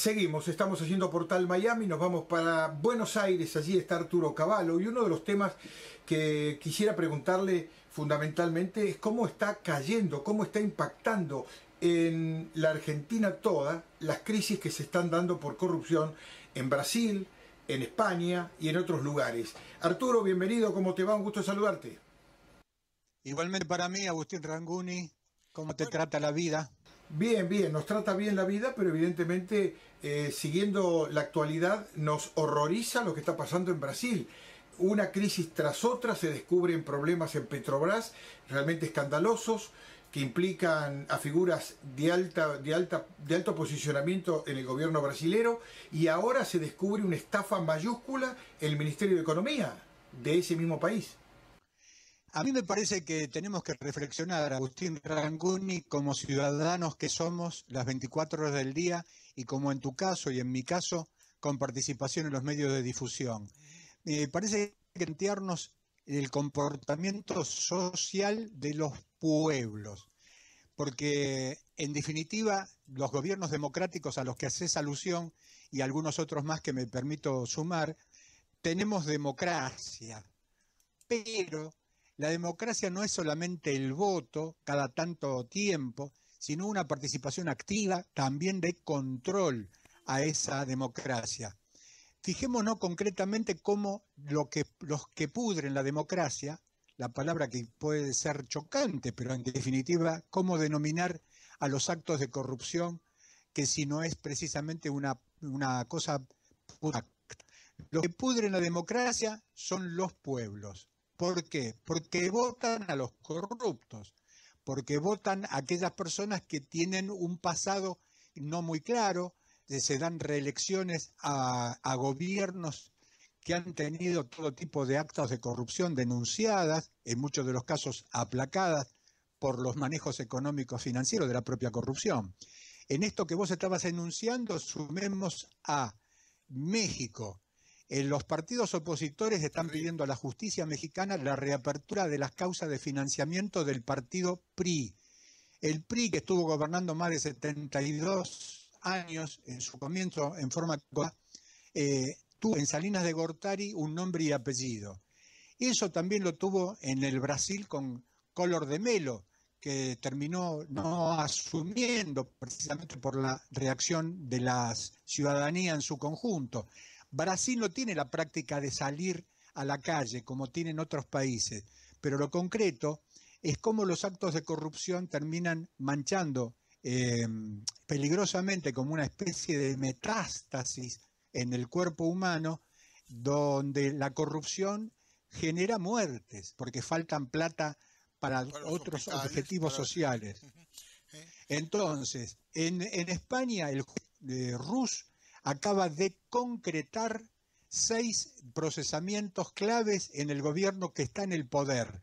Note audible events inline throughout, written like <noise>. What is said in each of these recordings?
Seguimos, estamos haciendo Portal Miami, nos vamos para Buenos Aires, allí está Arturo Cavallo y uno de los temas que quisiera preguntarle fundamentalmente es cómo está cayendo, cómo está impactando en la Argentina toda las crisis que se están dando por corrupción en Brasil, en España y en otros lugares. Arturo, bienvenido, ¿cómo te va? Un gusto saludarte. Igualmente para mí, Agustín Ranguni, ¿cómo te trata la vida? Bien, bien, nos trata bien la vida, pero evidentemente eh, siguiendo la actualidad nos horroriza lo que está pasando en Brasil. Una crisis tras otra se descubren problemas en Petrobras realmente escandalosos que implican a figuras de, alta, de, alta, de alto posicionamiento en el gobierno brasilero y ahora se descubre una estafa mayúscula en el Ministerio de Economía de ese mismo país. A mí me parece que tenemos que reflexionar, Agustín Ranguni, como ciudadanos que somos las 24 horas del día y como en tu caso y en mi caso, con participación en los medios de difusión. Me parece que plantearnos el comportamiento social de los pueblos, porque en definitiva los gobiernos democráticos a los que haces alusión y algunos otros más que me permito sumar, tenemos democracia, pero la democracia no es solamente el voto cada tanto tiempo, sino una participación activa también de control a esa democracia. Fijémonos concretamente cómo lo que, los que pudren la democracia, la palabra que puede ser chocante, pero en definitiva, cómo denominar a los actos de corrupción, que si no es precisamente una, una cosa... Los que pudren la democracia son los pueblos. ¿Por qué? Porque votan a los corruptos, porque votan a aquellas personas que tienen un pasado no muy claro, eh, se dan reelecciones a, gobiernos que han tenido todo tipo de actos de corrupción denunciadas, en muchos de los casos aplacadas por los manejos económicos financieros de la propia corrupción. En esto que vos estabas enunciando, sumemos a México, en eh, los partidos opositores están pidiendo a la justicia mexicana la reapertura de las causas de financiamiento del partido PRI. El PRI que estuvo gobernando más de 72 años en su comienzo en forma... Eh, tuvo en Salinas de Gortari un nombre y apellido. Eso también lo tuvo en el Brasil con Color de Melo, que terminó no asumiendo precisamente por la reacción de la ciudadanía en su conjunto. Brasil no tiene la práctica de salir a la calle como tienen otros países, pero lo concreto es cómo los actos de corrupción terminan manchando em, peligrosamente como una especie de metástasis en el cuerpo humano, donde la corrupción genera muertes, porque faltan plata para, otros objetivos sociales. <laughs> ¿Eh? Entonces, en, España, el de Rus acaba de concretar seis procesamientos claves en el gobierno que está en el poder.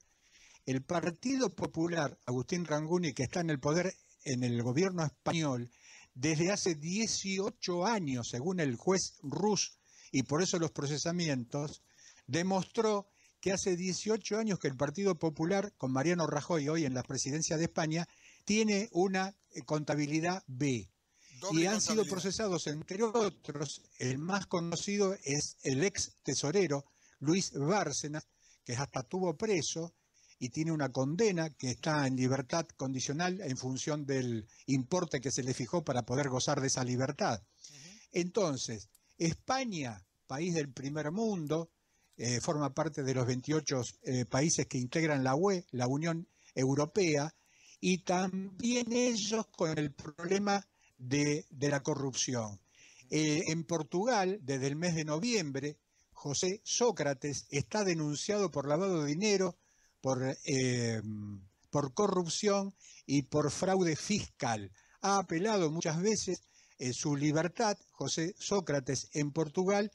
El Partido Popular, Agustín Ranguni, que está en el poder en el gobierno español, desde hace 18 años, según el juez Rus, y por eso los procesamientos, demostró que hace 18 años que el Partido Popular, con Mariano Rajoy hoy en la presidencia de España, tiene una eh, contabilidad B y han sido procesados, entre otros, el más conocido es el ex tesorero Luis Bárcenas, que hasta estuvo preso y tiene una condena que está en libertad condicional en función del importe que se le fijó para poder gozar de esa libertad. Entonces, España, país del primer mundo, eh, forma parte de los 28 eh, países que integran la UE, la Unión Europea, y también ellos con el problema de, la corrupción. Eh, en Portugal, desde el mes de noviembre, José Sócrates está denunciado por lavado de dinero, por, eh, por corrupción y por fraude fiscal. Ha apelado muchas veces eh, su libertad, José Sócrates, en Portugal,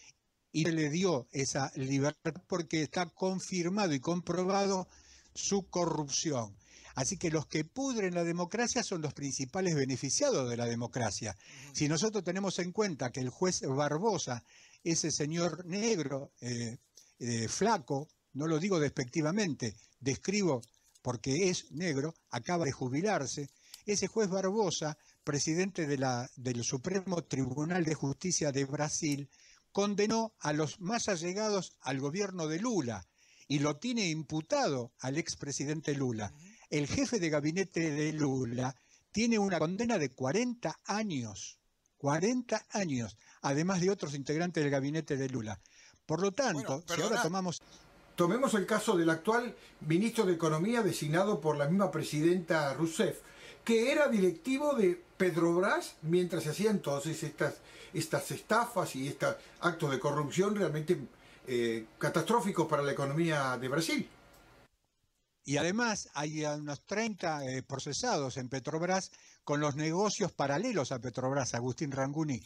y se le dio esa libertad porque está confirmado y comprobado su corrupción. Así que los que pudren la democracia son los principales beneficiados de la democracia. Si nosotros tenemos en cuenta que el juez Barbosa, ese señor negro, eh, eh, flaco, no lo digo despectivamente, describo porque es negro, acaba de jubilarse, ese juez Barbosa, presidente del Supremo Tribunal de Justicia de Brasil, condenó a los más allegados al gobierno de Lula y lo tiene imputado al expresidente Lula el jefe de gabinete de Lula tiene una condena de 40 años, 40 años, además de otros integrantes del gabinete de Lula. Por lo tanto, si ahora tomamos... Tomemos el caso del actual ministro de Economía designado por la misma presidenta Rousseff, que era directivo de Brás mientras se hacían todas estas, estas estafas y estos actos de corrupción realmente eh, catastróficos para la economía de Brasil. Y además hay unos 30 eh, procesados en Petrobras con los negocios paralelos a Petrobras, Agustín Ranguni.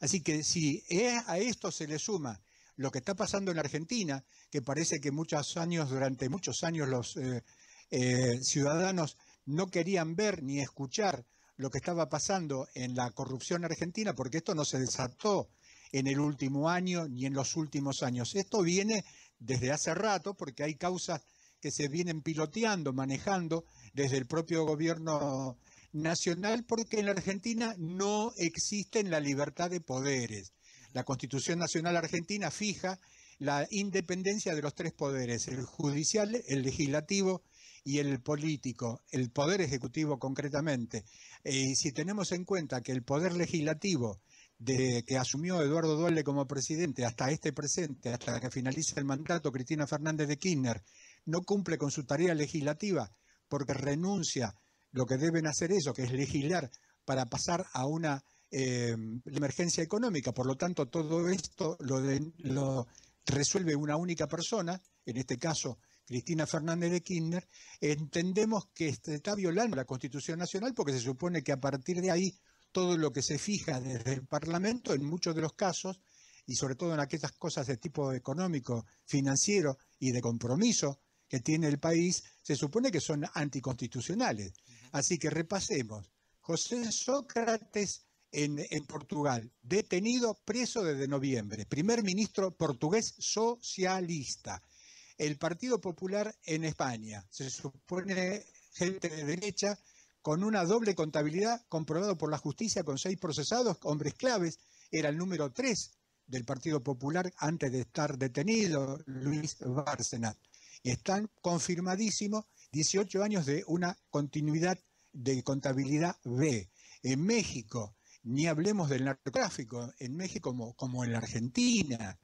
Así que si e, a esto se le suma lo que está pasando en Argentina, que parece que muchos años, durante muchos años los eh, eh, ciudadanos no querían ver ni escuchar lo que estaba pasando en la corrupción argentina, porque esto no se desató en el último año ni en los últimos años. Esto viene desde hace rato porque hay causas que se vienen piloteando, manejando desde el propio gobierno nacional, porque en la Argentina no existe la libertad de poderes. La Constitución Nacional Argentina fija la independencia de los tres poderes, el judicial, el legislativo y el político, el poder ejecutivo concretamente. Eh, y si tenemos en cuenta que el poder legislativo que asumió Eduardo Duhalde como presidente hasta este presente, hasta que finalice el mandato Cristina Fernández de Kirchner, no cumple con su tarea legislativa porque renuncia lo que deben hacer ellos, que es legislar para pasar a una eh, emergencia económica. Por lo tanto, todo esto lo, lo resuelve una única persona, en este caso Cristina Fernández de Kirchner, entendemos que este, está violando la Constitución Nacional porque se supone que a partir de ahí todo lo que se fija desde el Parlamento, en muchos de los casos, y sobre todo en aquellas cosas de tipo económico, financiero y de compromiso que tiene el país, se supone que son anticonstitucionales. Así que repasemos. José Sócrates en, Portugal, detenido preso desde noviembre, primer ministro portugués socialista. El Partido Popular en España, se supone gente de derecha, con una doble contabilidad comprobado por la justicia con seis procesados, hombres claves, era el número tres del Partido Popular antes de estar detenido, Luis Bárcenas están confirmadísimos 18 años de una continuidad de contabilidad B. En México, ni hablemos del narcotráfico, en México como, como en la Argentina,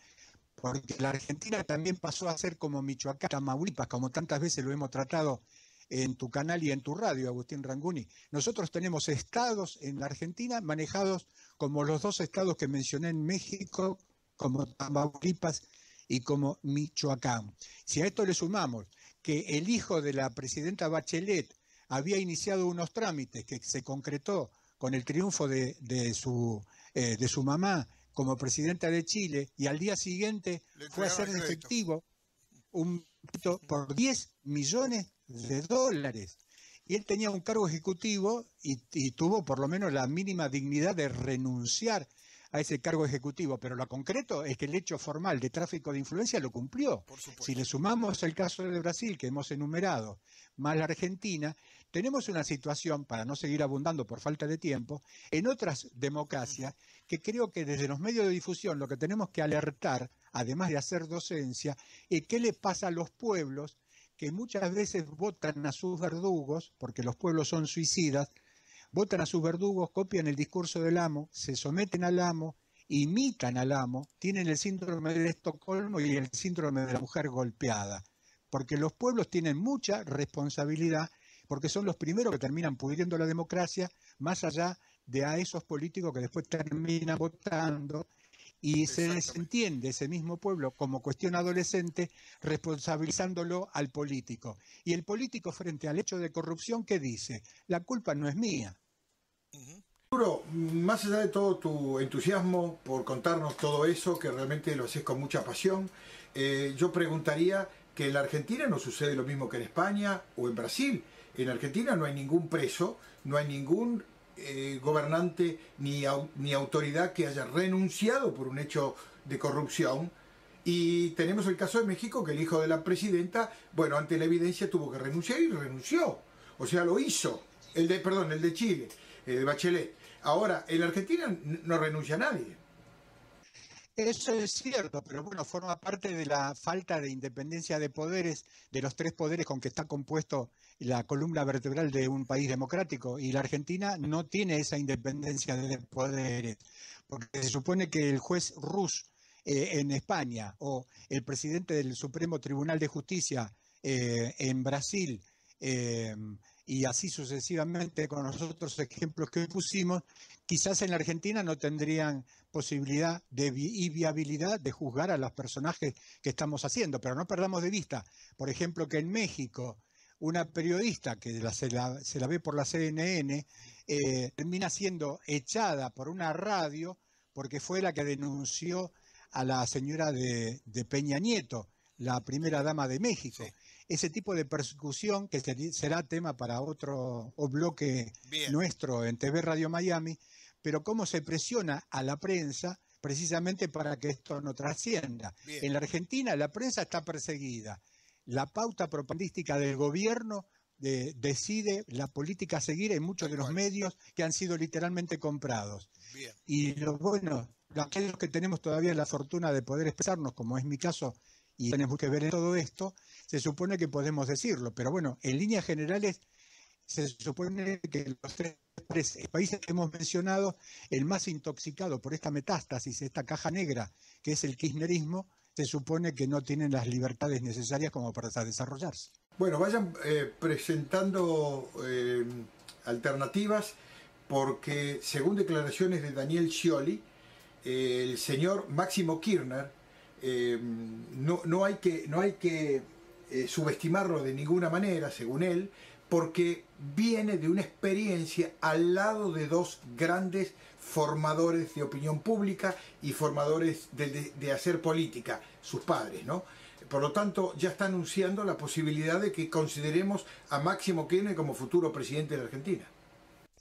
porque la Argentina también pasó a ser como Michoacán, Tamaulipas, como tantas veces lo hemos tratado en tu canal y en tu radio, Agustín Ranguni. Nosotros tenemos estados en la Argentina manejados como los dos estados que mencioné en México, como Tamaulipas y como Michoacán. Si a esto le sumamos que el hijo de la presidenta Bachelet había iniciado unos trámites que se concretó con el triunfo de, su, eh, de su mamá como presidenta de Chile y al día siguiente fue a ser efectivo un por 10 millones de dólares. Y él tenía un cargo ejecutivo y, tuvo por lo menos la mínima dignidad de renunciar ese cargo ejecutivo, pero lo concreto es que el hecho formal de tráfico de influencia lo cumplió. Si le sumamos el caso de Brasil que hemos enumerado, más la Argentina, tenemos una situación, para no seguir abundando por falta de tiempo, en otras democracias que creo que desde los medios de difusión lo que tenemos que alertar, además de hacer docencia, es qué le pasa a los pueblos que muchas veces votan a sus verdugos, porque los pueblos son suicidas, votan a sus verdugos, copian el discurso del amo, se someten al amo, imitan al amo, tienen el síndrome de Estocolmo y el síndrome de la mujer golpeada, porque los pueblos tienen mucha responsabilidad, porque son los primeros que terminan pudriendo la democracia, más allá de a esos políticos que después terminan votando y se desentiende ese mismo pueblo como cuestión adolescente responsabilizándolo al político. Y el político frente al hecho de corrupción ¿qué dice, la culpa no es mía, más allá de todo tu entusiasmo por contarnos todo eso, que realmente lo haces con mucha pasión, eh, yo preguntaría que en la Argentina no sucede lo mismo que en España o en Brasil. En Argentina no hay ningún preso, no hay ningún eh, gobernante ni, ni autoridad que haya renunciado por un hecho de corrupción. Y tenemos el caso de México, que el hijo de la presidenta, bueno, ante la evidencia tuvo que renunciar y renunció. O sea, lo hizo. El de, perdón, el de Chile, de Bachelet. Ahora, en Argentina no renuncia a nadie. Eso es cierto, pero bueno, forma parte de la falta de independencia de poderes, de los tres poderes con que está compuesto la columna vertebral de un país democrático. Y la Argentina no tiene esa independencia de poderes, porque se supone que el juez Rus eh, en España o el presidente del Supremo Tribunal de Justicia eh, en Brasil, eh, y así sucesivamente con los otros ejemplos que pusimos, quizás en la Argentina no tendrían posibilidad y viabilidad de juzgar a los personajes que estamos haciendo, pero no perdamos de vista, por ejemplo, que en México una periodista que se, la, ve por la CNN eh, termina siendo echada por una radio porque fue la que denunció a la señora de, Peña Nieto, la primera dama de México ese tipo de persecución, que será tema para otro bloque nuestro en TV Radio Miami, pero cómo se presiona a la prensa precisamente para que esto no trascienda. En la Argentina la prensa está perseguida. La pauta propagandística del gobierno eh, decide la política a seguir en muchos de los medios que han sido literalmente comprados. Y lo bueno, aquellos que tenemos todavía la fortuna de poder expresarnos, como es mi caso, y tenemos que ver en todo esto, se supone que podemos decirlo, pero bueno, en líneas generales se supone que los tres países que hemos mencionado, el más intoxicado por esta metástasis, esta caja negra, que es el kirchnerismo, se supone que no tienen las libertades necesarias como para desarrollarse. Bueno, vayan eh, presentando eh, alternativas porque según declaraciones de Daniel Scioli, eh, el señor Máximo Kirchner eh, no, no, hay que, no hay que eh, subestimarlo de ninguna manera, según él, porque viene de una experiencia al lado de dos grandes formadores de opinión pública y formadores de, hacer política, sus padres, ¿no? Por lo tanto, ya está anunciando la posibilidad de que consideremos a Máximo Kirchner como futuro presidente de Argentina.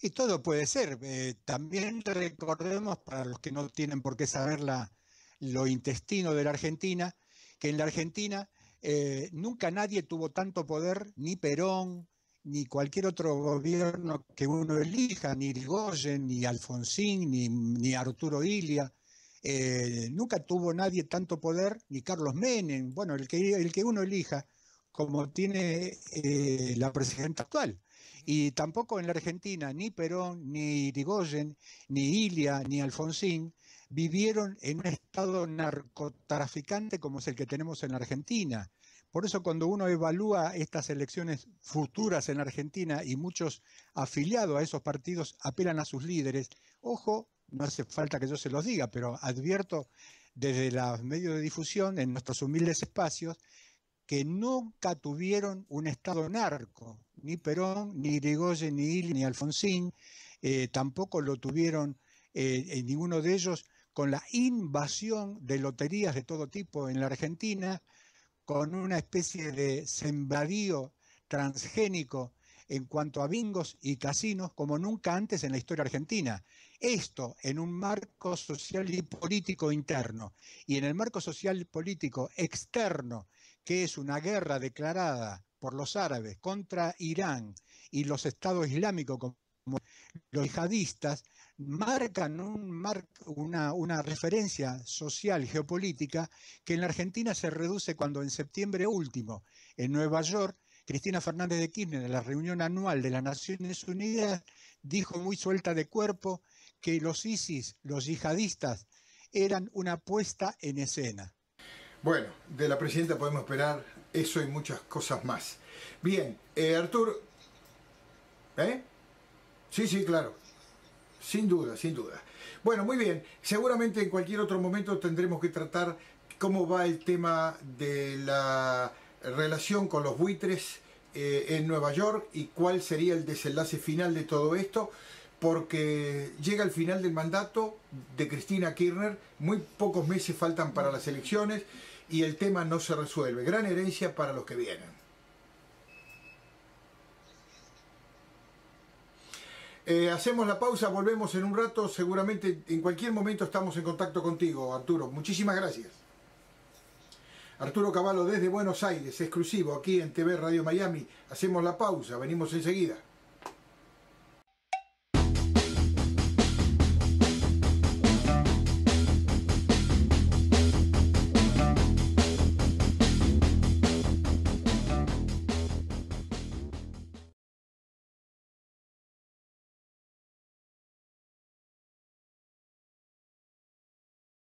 Y todo puede ser. Eh, también recordemos, para los que no tienen por qué saber la, lo intestino de la Argentina, que en la Argentina eh, nunca nadie tuvo tanto poder, ni Perón, ni cualquier otro gobierno que uno elija, ni Rigoyen, ni Alfonsín, ni, Arturo Ilia. Eh, nunca tuvo nadie tanto poder, ni Carlos Menem, bueno, el que, el que uno elija, como tiene eh, la presidenta actual. Y tampoco en la Argentina, ni Perón, ni Irigoyen, ni Ilia, ni Alfonsín vivieron en un estado narcotraficante como es el que tenemos en Argentina. Por eso cuando uno evalúa estas elecciones futuras en Argentina y muchos afiliados a esos partidos apelan a sus líderes, ojo, no hace falta que yo se los diga, pero advierto desde los medios de difusión, en nuestros humildes espacios, que nunca tuvieron un Estado narco, ni Perón, ni Irigoyen, ni Ili, ni Alfonsín, eh, tampoco lo tuvieron eh, eh, ninguno de ellos con la invasión de loterías de todo tipo en la Argentina, con una especie de sembradío transgénico en cuanto a bingos y casinos como nunca antes en la historia argentina. Esto en un marco social y político interno y en el marco social y político externo, que es una guerra declarada por los árabes contra Irán y los estados islámicos como los yihadistas, marcan un mar, una, una referencia social, geopolítica, que en la Argentina se reduce cuando en septiembre último, en Nueva York, Cristina Fernández de Kirchner en la reunión anual de las Naciones Unidas dijo muy suelta de cuerpo que los ISIS, los yihadistas, eran una puesta en escena. Bueno, de la presidenta podemos esperar eso y muchas cosas más. Bien, eh, Artur. ¿Eh? Sí, sí, claro. Sin duda, sin duda. Bueno, muy bien. Seguramente en cualquier otro momento tendremos que tratar cómo va el tema de la relación con los buitres eh, en Nueva York y cuál sería el desenlace final de todo esto, porque llega el final del mandato de Cristina Kirchner, muy pocos meses faltan para las elecciones y el tema no se resuelve. Gran herencia para los que vienen. Eh, hacemos la pausa, volvemos en un rato, seguramente en cualquier momento estamos en contacto contigo, Arturo. Muchísimas gracias. Arturo Caballo desde Buenos Aires, exclusivo aquí en TV Radio Miami. Hacemos la pausa, venimos enseguida.